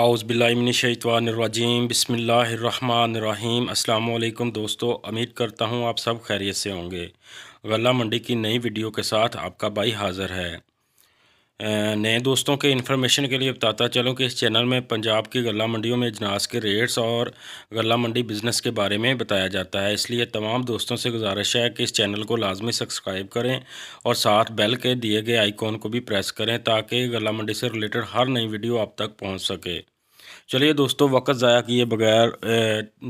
आउज़बिल्लाशवानरजीम बसमीम अल्लाम दोस्तों उम्मीद करता हूँ आप सब खैरियत से होंगे गला मंडी की नई वीडियो के साथ आपका भाई हाज़र है नए दोस्तों के इन्फॉर्मेशन के लिए बताता चलूँ कि इस चैनल में पंजाब की गला मंडियों में अजनास के रेट्स और गला मंडी बिज़नेस के बारे में बताया जाता है इसलिए तमाम दोस्तों से गुजारिश है कि इस चैनल को लाजमी सब्सक्राइब करें और साथ बेल के दिए गए आइकॉन को भी प्रेस करें ताकि गला मंडी से रिलेटेड हर नई वीडियो आप तक पहुँच सके चलिए दोस्तों वक्त ज़ाया किए बगैर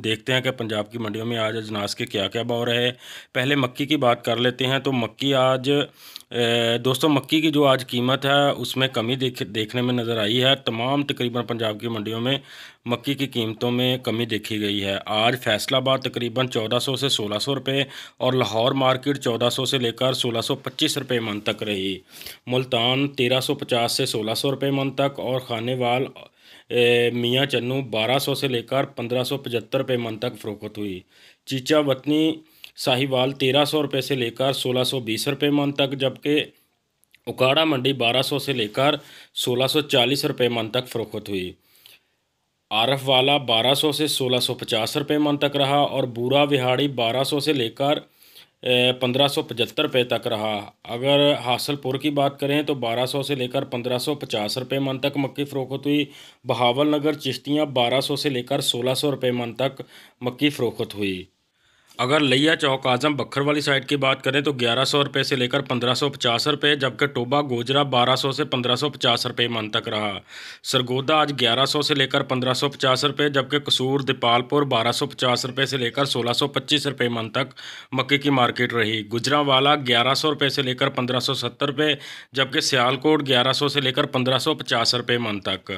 देखते हैं कि पंजाब की मंडियों में आज अजनास के क्या क्या भाव रहे पहले मक्की की बात कर लेते हैं तो मक्की आज दोस्तों मक्की की जो आज कीमत है उसमें कमी देख देखने में नज़र आई है तमाम तकरीबन पंजाब की मंडियों में मक्की की कीमतों में कमी देखी गई है आज फैसलाबाद तकरीबन 1400 से 1600 रुपए और लाहौर मार्केट 1400 से लेकर 1625 रुपए मन तक रही मुल्तान 1350 से 1600 रुपए मन तक और खाने वाल मियाँ चन्नू 1200 से लेकर 1575 रुपये मन तक फ़रोख्त हुई चीचा वतनी साहिवाल 1300 रुपये से लेकर 1620 रुपये मन तक जबकि उकाड़ा मंडी 1200 से लेकर 1640 रुपये मन तक फ़रोख्त हुई आरफ वाला 1200 से 1650 रुपये मन तक रहा और बूरा विहाड़ी 1200 से लेकर पंद्रह सौ पचहत्तर रुपये तक रहा अगर हासिलपुर की बात करें तो बारह सौ से लेकर पंद्रह सौ पचास रुपये मन तक मक्की फ़रोख्त हुई बहावल नगर चिश्तियाँ बारह सौ से लेकर सोलह सौ रुपये मन तक मक्की फ़रोख्त हुई अगर लिया चौक आजम बखर वाली साइड की बात करें तो ग्यारह सौ रुपये से लेकर पंद्रह सौ पचास रुपये जबकि टोबा गोजरा बारह सौ से पंद्रह सौ पचास रुपये मन तक रहा सरगोदा आज ग्यारह सौ से लेकर पंद्रह सौ पचास रुपये जबकि कसूर दीपालपुर बारह सौ पचास रुपये से लेकर सोलह सौ पच्चीस रुपये मन तक मक्के की मार्केट रही गुजरावाला ग्यारह सौ रुपये से लेकर पंद्रह सौ सत्तर रुपये जबकि सियालकोट ग्यारह सौ से लेकर पंद्रह सौ पचास रुपये मन तक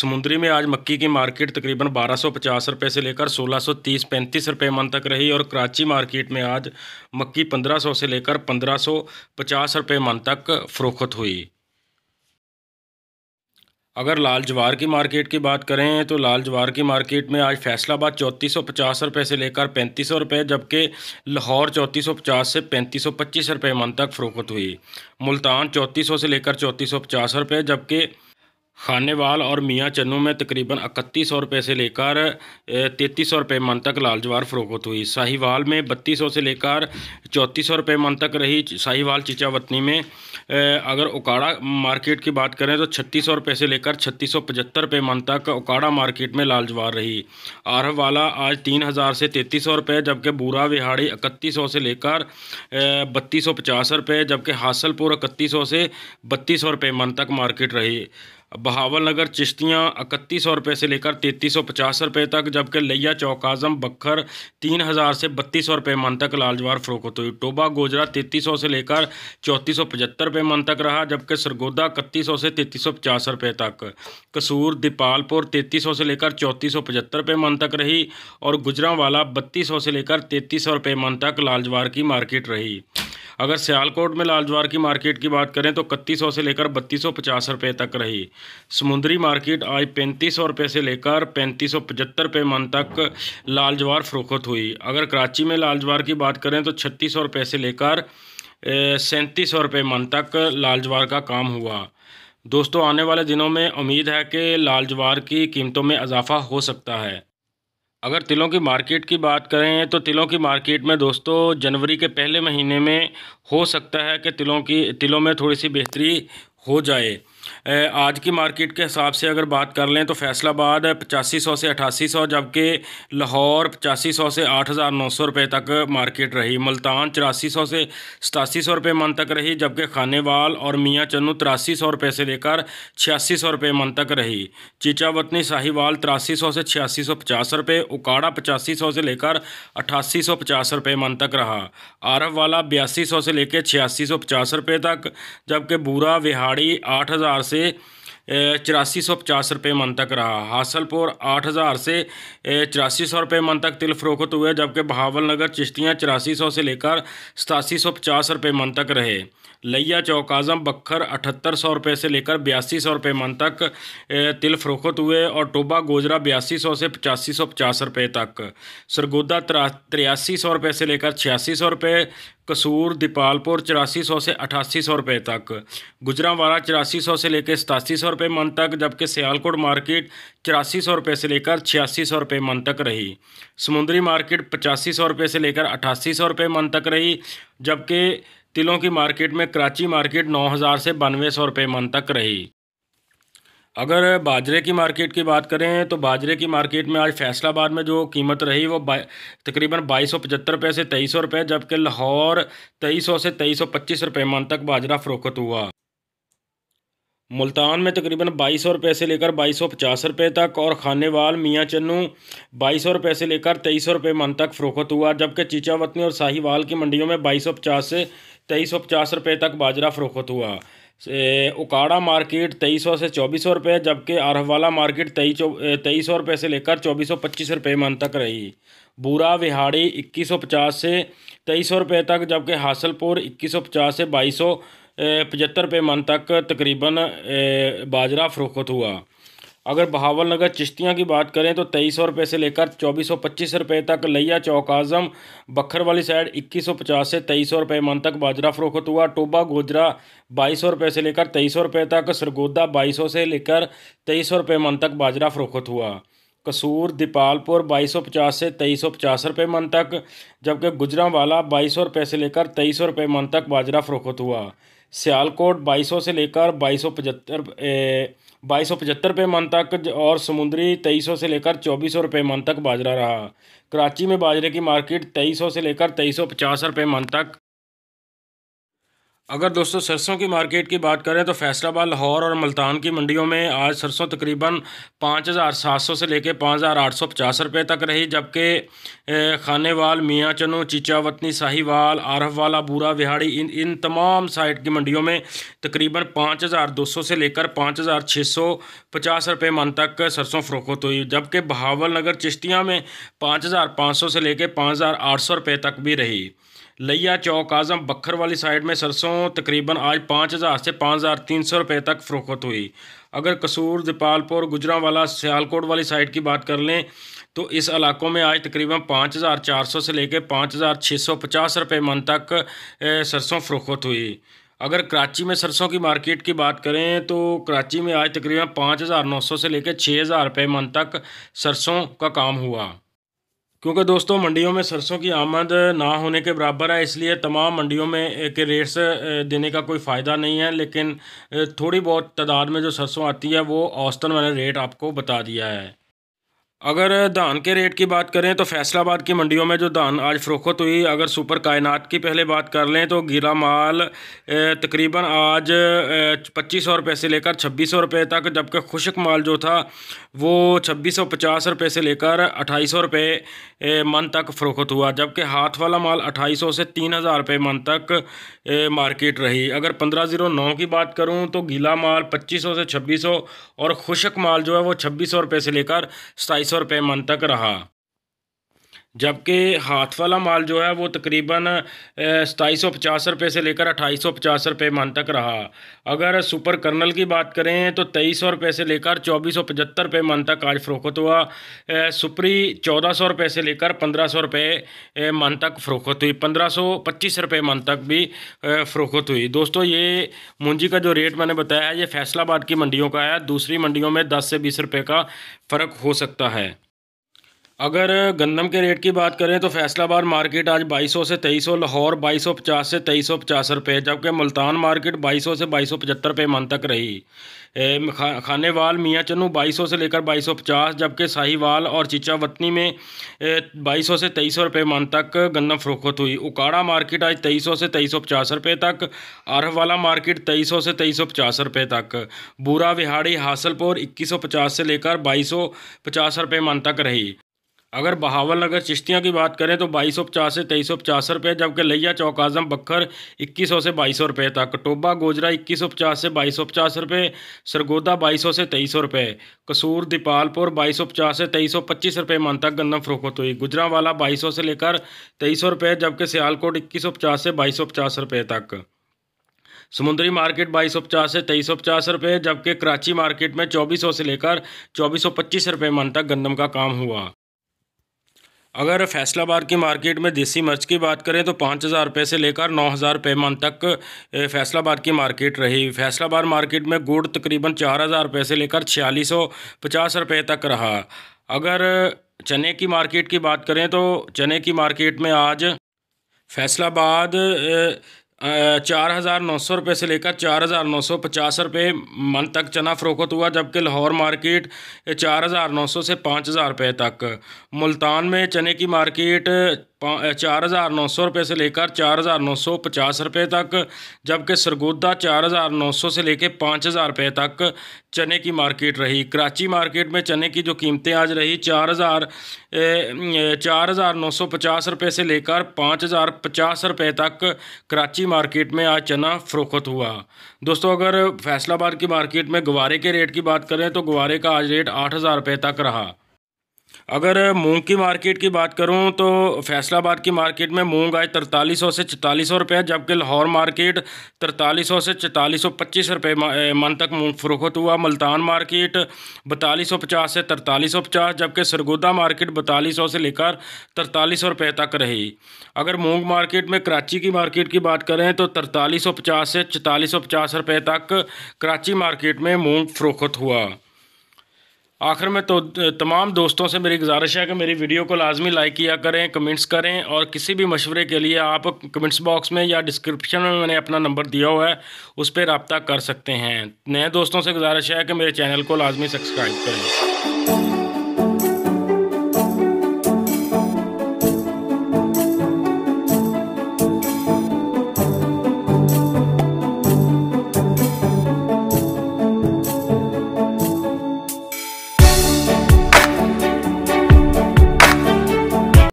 समुद्री में आज मक्की की मार्केट तकरीबन बारह सौ पचास रुपये से लेकर सोलह सौ तीस पैंतीस रुपये मन तक रही और और कराची मार्केट में आज मक्की 1500 से लेकर 1550 रुपए मन तक फ़रोख्त हुई अगर लाल ज्वार की मार्केट की बात करें तो लाल ज्वार की मार्केट में आज फैसलाबाद चौंतीस सौ पचास रुपये से लेकर पैंतीस सौ रुपये जबकि लाहौर चौंतीस सौ पचास से पैंतीस सौ पच्चीस रुपये मन तक फ़रोख्त हुई मुल्तान चौंतीस सौ से लेकर चौंतीस सौ पचास रुपये जबकि खानेवाल और मियाँ चन्नू में तकरीबन इकतीस सौ रुपये से लेकर तैतीस सौ रुपये मन तक लाल जवार फरोख्त हुई साहिवाल में बत्तीस सौ से लेकर चौंतीस सौ रुपये मन तक रही साहिवाल चिचावतनी में अगर उकाड़ा मार्केट की बात करें तो छत्तीस सौ रुपये से लेकर छत्तीस सौ पचहत्तर रुपये मन तक उकाड़ा मार्केट में लाल जवार रही आरहवाला आज तीन हज़ार से तैतीस सौ रुपये जबकि बूरा विहाड़ी इकतीस सौ से लेकर बत्तीस सौ पचास रुपये जबकि हासलपुर इकतीस सौ से बत्तीस सौ रुपये मन तक मार्केट रही बहावल नगर चिश्तियाँ इकतीस सौ रुपये से लेकर तैतीस सौ पचास रुपये तक जबकि लैया चौक आज़म बखर तीन हज़ार से बत्तीस सौ रुपये मन तक लाल ज्वार फरोख्त हुई टोबा गोजरा तैतीस सौ से लेकर चौंतीस सौ पचहत्तर रुपये मन तक रहा जबकि सरगोदा इकतीस सौ से तैतीस सौ पचास रुपये तक कसूर दीपालपुर तैतीस सौ से लेकर चौंतीस सौ पचहत्तर रुपये मन तक रही और गुजरावाला बत्तीस सौ से लेकर तैतीस सौ रुपये मन तक लाल जवाहर की मार्केट रही अगर सियालकोट में लाल ज्वार की मार्केट की बात करें तो इकतीस सौ से लेकर बत्तीस सौ पचास रुपये तक रही समुद्री मार्केट आज पैंतीस सौ रुपये से लेकर पैंतीस सौ पचहत्तर रुपये मन तक लाल ज्वार फरोख्त हुई अगर कराची में लाल ज्वार की बात करें तो छत्तीस सौ रुपये से लेकर सैंतीस सौ रुपये मन तक लाल ज्वार का काम हुआ दोस्तों आने वाले दिनों में उम्मीद है कि लाल ज्वार की कीमतों में इजाफा हो सकता है अगर तिलों की मार्केट की बात करें तो तिलों की मार्केट में दोस्तों जनवरी के पहले महीने में हो सकता है कि तिलों की तिलों में थोड़ी सी बेहतरी हो जाए आज की मार्केट के हिसाब से अगर बात कर लें तो फैसलाबाद पचासी सौ से अठासी सौ जबकि लाहौर पचासी सौ से आठ हज़ार नौ सौ रुपये तक मार्केट रही मुल्तान चौरासी सौ से सतासी सौ रुपये मन तक रही जबकि खानेवाल और मियाँ चन्नू तिरासी सौ रुपये से लेकर छियासी सौ रुपये मन तक रही चीचा वतनी साहिवाल तिरासी सौ से छियासी सौ पचास रुपये उकाड़ा पचासी सौ से लेकर अठासी सौ पचास रुपये मन तक रहा आरफ वाला बयासी सौ से लेकर छियासी सौ पचास रुपये तक जबकि बूरा विहाड़ी आठ हज़ार हज़ार से चौरासी सौ पचास रुपये मन तक रहा हासलपुर आठ हज़ार से चौरासी सौ रुपये मन तक तिल फरोख्त हुए जबकि बहावल नगर चिश्तियाँ चौरासी सौ से लेकर सतासी सौ पचास रुपये मन तक रहे लैया चौक आज़म बखर अठहत्तर सौ रुपये से लेकर बयासी सौ रुपये मन तक तिल फरोख्त हुए और टोबा गोजरा बयासी सौ से पचासी सौ पचास रुपये तक सरगोदा त्रियासी सौ रुपये से लेकर छियासी सौ रुपये कसूर दीपालपुर चौरासी सौ से अठासी सौ रुपये तक गुजरावाला चौरासी सौ से लेकर सतासी सौ रुपये मन तक जबकि सियालकोट मार्केट चौरासी सौ रुपये से लेकर छियासी सौ रुपये मन तक रही समुद्री मार्केट पचासी सौ रुपये से लेकर अठासी सौ रुपये मन तक रही जबकि तिलों की मार्केट में कराची मार्केट नौ हज़ार से बानवे सौ रुपये मन तक रही अगर बाजरे की मार्केट की बात करें तो बाजरे की मार्केट में आज फैसलाबाद में जो कीमत रही वो तकरीबन बाईस सौ पचहत्तर रुपये से तेईस सौ रुपये जबकि लाहौर तेईस सौ से तेईस सौ पच्चीस रुपये मन तक बाजरा फ़रोख्त हुआ मुल्तान में तकरीबन बाईस सौ रुपये से लेकर बाईस सौ पचास रुपये तक और खानेवाल मियाँ चन्नू बाईस सौ रुपये से लेकर तेईस सौ रुपये मन तक फ़रोख्त हुआ जबकि चीचावतनी और साहिवाल की मंडियों में बाईस सौ पचास से तेईस सौ पचास रुपये तक बाजरा फ़रोख्त हुआ उकाड़ा मार्केट तेईस से चौबीस सौ रुपये जबकि अरहवाला मार्केट तेईस तेईस सौ रुपये से लेकर चौबीस सौ पच्चीस रुपये मन तक रही बूरा विहाड़ी इक्कीस सौ पचास से तेईस सौ रुपये तक जबकि हासलपुर इक्कीस सौ पचास से बाईस सौ पचहत्तर रुपये मन तक तकरीबन बाजरा फरोख्त हुआ अगर बहावल नगर चिश्तियाँ की बात करें तो तेईस सौ रुपये से लेकर चौबीस सौ पच्चीस रुपये तक लैया चौक आज़म बखर वाली साइड इक्कीस सौ पचास से तेईस सौ रुपये मन तक बाजरा फरोख्त हुआ टोबा गोजरा बाईस सौ रुपये से लेकर तेईस सौ रुपये तक सरगोदा बाईस सौ से लेकर तेईस सौ रुपये मन तक बाजरा फरोख्त हुआ कसूर दीपालपुर बाईस सौ पचास से तेईस सौ पचास रुपये मन तक जबकि गुजरावाला बाईस सौ रुपये से लेकर तेईस सौ रुपये मन तक बाजरा फरोख्त हुआ सियालकोट बाईस सौ से लेकर बाईस सौ पचहत्तर बाईस सौ पचहत्तर रुपये मन तक और समुद्री तेईस सौ से लेकर चौबीस सौ रुपये मन तक बाजरा रहा कराची में बाजरे की मार्केट तेईस सौ से लेकर तेईस सौ पचास रुपये मन तक अगर दोस्तों सरसों की मार्केट की बात करें तो फैसलाबाद लाहौर और मुल्तान की मंडियों में आज सरसों तकरीबन पाँच हज़ार सात सौ से लेकर पाँच हज़ार आठ सौ पचास रुपये तक रही जबकि खानेवाल मियाँ चनू चीचावतनी साहिवाल आरफवाला बूरा बिहाड़ी इन इन तमाम साइड की मंडियों में तकरीबन पाँच हज़ार दो सौ से लेकर पाँच हज़ार छः सौ पचास रुपये मन तक सरसों फ़रोख्त हुई जबकि बहावल नगर चिश्तियाँ में पाँच हज़ार पाँच सौ से लेकर पाँच हज़ार आठ सौ रुपये तक भी रही लिया चौक आजम बखर वाली साइड में सरसों तकरीबन आज पाँच हज़ार से पाँच हज़ार तीन सौ रुपये तक फ़रोख्त हुई अगर कसूर गुजरा वाला सियालकोट वाली साइड की बात कर लें तो इस इलाकों में आज तकरीबन पाँच हज़ार चार सौ से लेकर पाँच हज़ार छः सौ पचास रुपये मन तक सरसों फ़रोख्त हुई अगर कराची में सरसों की मार्केट की बात करें तो कराची में आज तकरीबन पाँच हज़ार नौ सौ से लेकर छः हज़ार रुपये मन तक सरसों का काम हुआ क्योंकि दोस्तों मंडियों में सरसों की आमद ना होने के बराबर है इसलिए तमाम मंडियों में के रेट्स देने का कोई फ़ायदा नहीं है लेकिन थोड़ी बहुत तादाद में जो सरसों आती है वो औसतन मैंने रेट आपको बता दिया है अगर धान के रेट की बात करें तो फैसलाबाद की मंडियों में जो धान आज फ़रोख्त हुई अगर सुपर कायनात की पहले बात कर लें तो गीला माल तकरीबन आज पच्चीस सौ रुपये से लेकर छब्बीस सौ रुपये तक जबकि खुशक माल जो था वो छब्बीस सौ पचास रुपये से लेकर अट्ठाईस सौ रुपये मन तक फ़रोख्त हुआ जबकि हाथ वाला माल अट्ठाईस सौ से तीन हज़ार रुपये मन तक मार्केट रही अगर पंद्रह ज़ीरो नौ की बात करूँ तो गीला माल पच्चीस सौ से छब्बीस सौ और खुशक माल जो है वो छब्बीस सौ रुपये से लेकर सताईस सौ रुपये मन तक रहा जबकि हाथ वाला माल जो है वो तकरीबन सताईस सौ पचास रुपये से लेकर अट्ठाईस सौ पचास रुपये मन तक रहा अगर सुपर कर्नल की बात करें तो तेईस सौ रुपये से लेकर चौबीस सौ पचहत्तर रुपये मन तक आज फ़रोख्त हुआ सुपरी चौदह सौ रुपये से लेकर पंद्रह सौ रुपये मन तक फ़रोख्त हुई पंद्रह सौ पच्चीस रुपये मन तक भी फ़रोख्त हुई दोस्तों ये मुंजी का जो रेट मैंने बताया है ये फैसलाबाद की मंडियों का है दूसरी मंडियों में दस से बीस रुपये का फ़र्क हो सकता है अगर गंदम के रेट की बात करें तो फैसलाबाद मार्केट आज 2200 से 2300 लाहौर 2250 से 2350 रुपये जबकि मुल्तान मार्केट 2200 से 2275 रुपये मन तक रही खा, खानेवाल मियाँ चनू 2200 से लेकर 2250 जबकि साहिवाल और चिचा वतनी में बाईस सौ से तेईस रुपए रुपये मन तक गंदम फरोख्त हुई उकाड़ा मार्केट आज तेईस सौ से तेईस सौ पचास रुपये तक अरहवाला मार्केट तेईस सौ से तेईस सौ पचास रुपये तक बूरा विहाड़ी हासलपुर इक्कीस सौ पचास से लेकर बाईस सौ पचास रुपये मन तक रही अगर बहावल नगर चिश्तियाँ की बात करें तो बाईस सौ पचास से तेईस सौ पचास रुपये जबकि लैया चौक आजम बखर इक्कीस सौ से बाईस सौ रुपये तक टोबा गोजरा इक्कीस सौ पचास से बाईस सौ पचास रुपये सरगोदा बाईस सौ से तेईस सौ रुपये कसूर दीपालपुर बाईस सौ पचास से तेईस सौ पच्चीस रुपये मन तक गंदम फरोखत हुई गुजरावाला बाईस सौ से लेकर तेईस सौ रुपये जबकि सियालकोट इक्कीस सौ पचास से बाईस सौ पचास रुपये तक समुद्री मार्केट बाईस सौ पचास से तेईस सौ पचास रुपये जबकि कराची मार्केट में चौबीस सौ से लेकर चौबीस सौ पच्चीस रुपये मन तक गंदम का काम हुआ अगर फैसलाबाद की मार्केट में देसी मर्च की बात करें तो पाँच हज़ार रुपये से लेकर नौ हज़ार रुपये मन तक फैसलाबाद की मार्केट रही फैसलाबाद मार्केट में गुड़ तकरीबन चार हज़ार रुपये से लेकर छियालीस सौ पचास रुपये तक रहा अगर चने की मार्केट की बात करें तो चने की मार्केट में आज फैसलाबाद चार हज़ार नौ सौ रुपये से लेकर चार हज़ार नौ सौ पचास रुपये मन तक चना फ़रोख्त हुआ जबकि लाहौर मार्केट चार हज़ार नौ सौ से पाँच हज़ार रुपये तक मुल्तान में चने की मार्केट चार हज़ार नौ सौ रुपये से लेकर चार हज़ार नौ सौ पचास रुपये तक जबकि सरगोदा चार हज़ार नौ सौ से लेकर पाँच हज़ार रुपये तक चने की मार्केट रही कराची मार्केट में चने की जो कीमतें आज रही चार हज़ार चार हज़ार नौ सौ पचास रुपये से लेकर पाँच हज़ार पचास रुपये तक कराची मार्केट में आज चना फ़रोख्त हुआ दोस्तों अगर फैसलाबाद की मार्केट में गुवारे के रेट की बात करें तो गुवारे का आज रेट आठ हज़ार रुपये तक रहा अगर मूंग की मार्केट की बात करूं तो फैसलाबाद की मार्केट में मूंग आए तरतालीस सौ से चौतालीस सौ रुपये जबकि लाहौर मार्केट तरतालीस सौ से चौतालीस सौ पच्चीस रुपये मन तक मूंग फरोख्त हुआ मुल्तान मार्केट बतालीस सौ पचास से तरतालीस सौ पचास जबकि सरगोदा मार्केट बतालीस सौ से लेकर तरतालीस सौ रुपये तक रही अगर मूंग मार्केट में कराची की मार्केट की बात करें तो तरतालीस सौ पचास से चौतालीस सौ पचास रुपये तक कराची मार्केट में मूँग फरोख्त हुआ आखिर में तो तमाम दोस्तों से मेरी गुजारिश है कि मेरी वीडियो को लाजमी लाइक किया करें कमेंट्स करें और किसी भी मशवरे के लिए आप कमेंट्स बॉक्स में या डिस्क्रिप्शन में मैंने अपना नंबर दिया हुआ है उस पर रबता कर सकते हैं नए दोस्तों से गुजारिश है कि मेरे चैनल को लाजमी सब्सक्राइब करें